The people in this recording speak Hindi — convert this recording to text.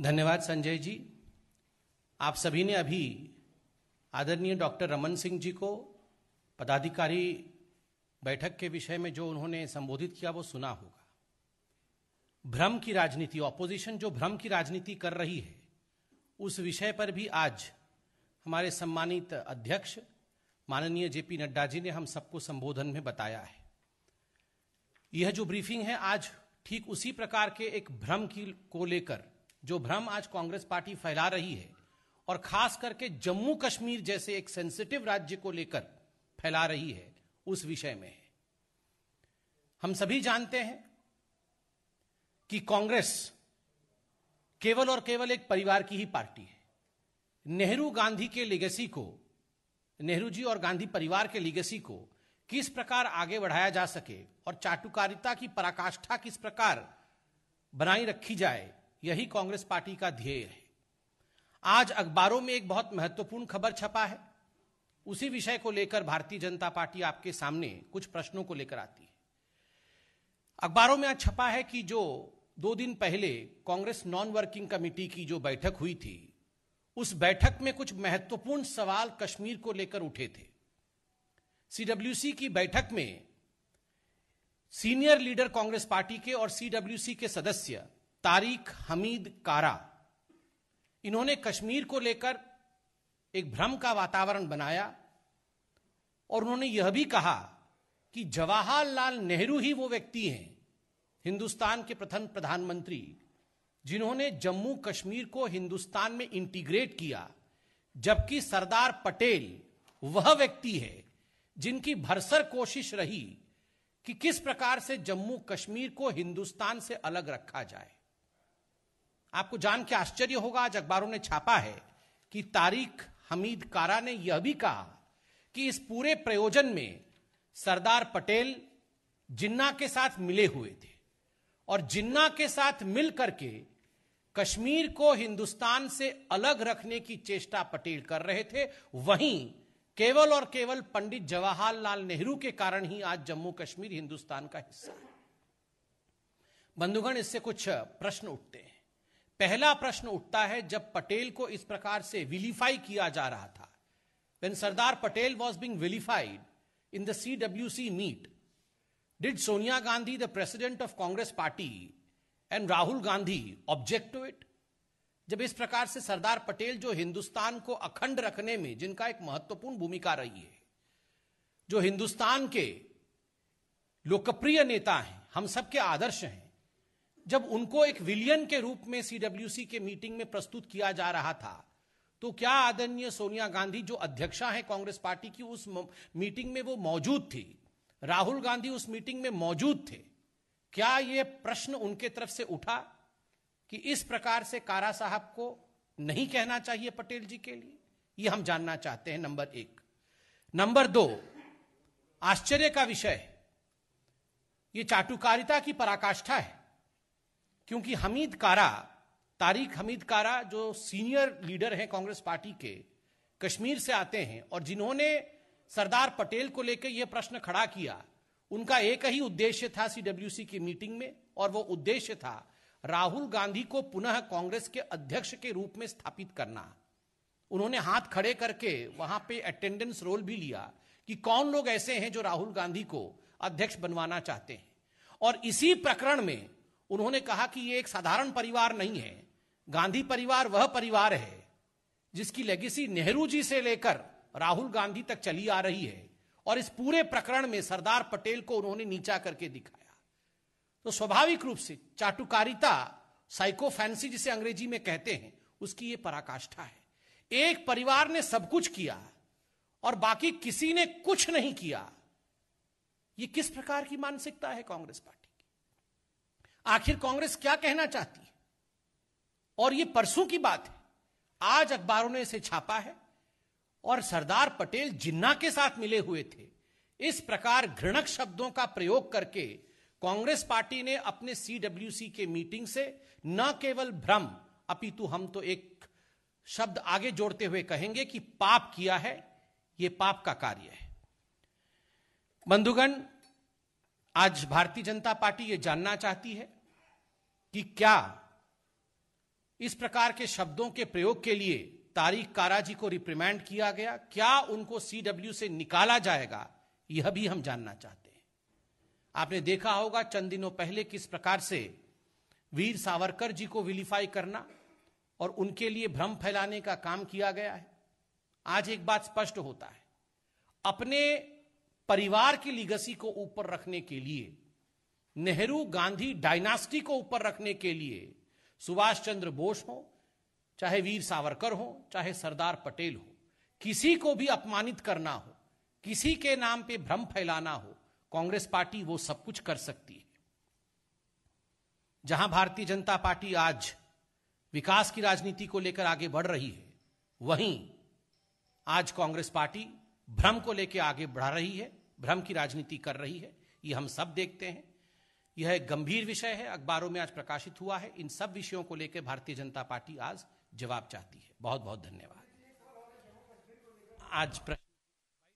धन्यवाद संजय जी आप सभी ने अभी आदरणीय डॉक्टर रमन सिंह जी को पदाधिकारी बैठक के विषय में जो उन्होंने संबोधित किया वो सुना होगा भ्रम की राजनीति ऑपोजिशन जो भ्रम की राजनीति कर रही है उस विषय पर भी आज हमारे सम्मानित अध्यक्ष माननीय जेपी नड्डा जी ने हम सबको संबोधन में बताया है यह जो ब्रीफिंग है आज ठीक उसी प्रकार के एक भ्रम की को लेकर जो भ्रम आज कांग्रेस पार्टी फैला रही है और खास करके जम्मू कश्मीर जैसे एक सेंसिटिव राज्य को लेकर फैला रही है उस विषय में है हम सभी जानते हैं कि कांग्रेस केवल और केवल एक परिवार की ही पार्टी है नेहरू गांधी के लिगेसी को नेहरू जी और गांधी परिवार के लिगेसी को किस प्रकार आगे बढ़ाया जा सके और चाटुकारिता की पराकाष्ठा किस प्रकार बनाई रखी जाए यही कांग्रेस पार्टी का ध्येय है आज अखबारों में एक बहुत महत्वपूर्ण खबर छपा है उसी विषय को लेकर भारतीय जनता पार्टी आपके सामने कुछ प्रश्नों को लेकर आती है अखबारों में आज छपा है कि जो दो दिन पहले कांग्रेस नॉन वर्किंग कमेटी की जो बैठक हुई थी उस बैठक में कुछ महत्वपूर्ण सवाल कश्मीर को लेकर उठे थे सीडब्ल्यूसी की बैठक में सीनियर लीडर कांग्रेस पार्टी के और सीडब्ल्यूसी के सदस्य तारिक हमीद कारा इन्होंने कश्मीर को लेकर एक भ्रम का वातावरण बनाया और उन्होंने यह भी कहा कि जवाहरलाल नेहरू ही वो व्यक्ति हैं हिंदुस्तान के प्रथम प्रधानमंत्री जिन्होंने जम्मू कश्मीर को हिंदुस्तान में इंटीग्रेट किया जबकि सरदार पटेल वह व्यक्ति है जिनकी भरसर कोशिश रही कि किस प्रकार से जम्मू कश्मीर को हिंदुस्तान से अलग रखा जाए आपको जान के आश्चर्य होगा आज अखबारों ने छापा है कि तारिक हमीद कारा ने यह भी कहा कि इस पूरे प्रयोजन में सरदार पटेल जिन्ना के साथ मिले हुए थे और जिन्ना के साथ मिल करके कश्मीर को हिंदुस्तान से अलग रखने की चेष्टा पटेल कर रहे थे वहीं केवल और केवल पंडित जवाहरलाल नेहरू के कारण ही आज जम्मू कश्मीर हिंदुस्तान का हिस्सा है बंधुगण इससे कुछ प्रश्न उठते हैं पहला प्रश्न उठता है जब पटेल को इस प्रकार से विलीफाई किया जा रहा था when Sardar Patel was being vilified in the C W C meet did Sonia Gandhi the president of Congress party and Rahul Gandhi object to it जब इस प्रकार से सरदार पटेल जो हिंदुस्तान को अखंड रखने में जिनका एक महत्वपूर्ण भूमिका रही है जो हिंदुस्तान के लोकप्रिय नेता हैं हम सबके आदर्श हैं जब उनको एक विलियन के रूप में सीडब्ल्यूसी के मीटिंग में प्रस्तुत किया जा रहा था तो क्या आदरणीय सोनिया गांधी जो अध्यक्षा है कांग्रेस पार्टी की उस मीटिंग में वो मौजूद थी राहुल गांधी उस मीटिंग में मौजूद थे क्या यह प्रश्न उनके तरफ से उठा कि इस प्रकार से कारा साहब को नहीं कहना चाहिए पटेल जी के लिए ये हम जानना चाहते हैं नंबर एक नंबर दो आश्चर्य का विषय ये चाटुकारिता की पराकाष्ठा है क्योंकि हमीद कारा तारिक हमीद कारा जो सीनियर लीडर हैं कांग्रेस पार्टी के कश्मीर से आते हैं और जिन्होंने सरदार पटेल को लेकर यह प्रश्न खड़ा किया उनका एक ही उद्देश्य था सीडब्ल्यूसी की मीटिंग में और वो उद्देश्य था राहुल गांधी को पुनः कांग्रेस के अध्यक्ष के रूप में स्थापित करना उन्होंने हाथ खड़े करके वहां पे अटेंडेंस रोल भी लिया कि कौन लोग ऐसे हैं जो राहुल गांधी को अध्यक्ष बनवाना चाहते हैं और इसी प्रकरण में उन्होंने कहा कि ये एक साधारण परिवार नहीं है गांधी परिवार वह परिवार है जिसकी लेगेसी नेहरू जी से लेकर राहुल गांधी तक चली आ रही है और इस पूरे प्रकरण में सरदार पटेल को उन्होंने नीचा करके दिखाया तो स्वाभाविक रूप से चाटुकारिता साइकोफैंसी जिसे अंग्रेजी में कहते हैं उसकी ये पराकाष्ठा है एक परिवार ने सब कुछ किया और बाकी किसी ने कुछ नहीं किया ये किस प्रकार की मानसिकता है कांग्रेस पार्टी आखिर कांग्रेस क्या कहना चाहती है और ये परसों की बात है आज अखबारों ने इसे छापा है और सरदार पटेल जिन्ना के साथ मिले हुए थे इस प्रकार घृणक शब्दों का प्रयोग करके कांग्रेस पार्टी ने अपने सीडब्ल्यूसी के मीटिंग से न केवल भ्रम अपितु हम तो एक शब्द आगे जोड़ते हुए कहेंगे कि पाप किया है यह पाप का कार्य है बंधुगण आज भारतीय जनता पार्टी ये जानना चाहती है कि क्या इस प्रकार के शब्दों के प्रयोग के लिए तारिक कारा जी को रिप्रिमेंड किया गया क्या उनको सीडब्ल्यू से निकाला जाएगा यह भी हम जानना चाहते हैं आपने देखा होगा चंद दिनों पहले किस प्रकार से वीर सावरकर जी को विलीफाई करना और उनके लिए भ्रम फैलाने का काम किया गया है आज एक बात स्पष्ट होता है अपने परिवार की लिगसी को ऊपर रखने के लिए नेहरू गांधी डायनास्टी को ऊपर रखने के लिए सुभाष चंद्र बोस हो चाहे वीर सावरकर हो चाहे सरदार पटेल हो किसी को भी अपमानित करना हो किसी के नाम पे भ्रम फैलाना हो कांग्रेस पार्टी वो सब कुछ कर सकती है जहां भारतीय जनता पार्टी आज विकास की राजनीति को लेकर आगे बढ़ रही है वहीं आज कांग्रेस पार्टी भ्रम को लेकर आगे बढ़ रही है भ्रम की राजनीति कर रही है ये हम सब देखते हैं यह एक गंभीर विषय है अखबारों में आज प्रकाशित हुआ है इन सब विषयों को लेकर भारतीय जनता पार्टी आज जवाब चाहती है बहुत बहुत धन्यवाद आज प्रश्न